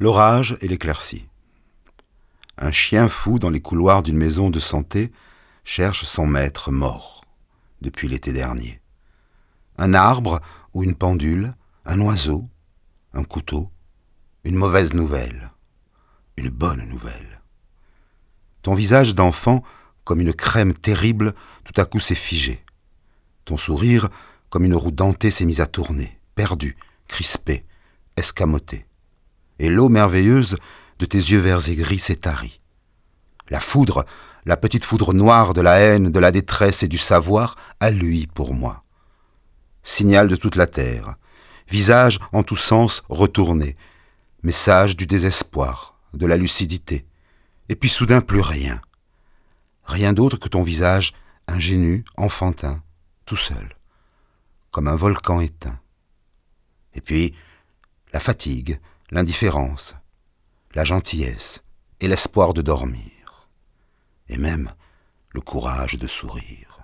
l'orage et l'éclaircie. Un chien fou dans les couloirs d'une maison de santé cherche son maître mort depuis l'été dernier. Un arbre ou une pendule, un oiseau, un couteau, une mauvaise nouvelle, une bonne nouvelle. Ton visage d'enfant, comme une crème terrible, tout à coup s'est figé. Ton sourire, comme une roue dentée, s'est mise à tourner, Perdu, crispé, escamoté et l'eau merveilleuse de tes yeux verts et gris s'est La foudre, la petite foudre noire de la haine, de la détresse et du savoir, a lui pour moi. Signal de toute la terre, visage en tous sens retourné, message du désespoir, de la lucidité, et puis soudain plus rien. Rien d'autre que ton visage ingénu, enfantin, tout seul, comme un volcan éteint. Et puis, la fatigue, l'indifférence, la gentillesse et l'espoir de dormir, et même le courage de sourire.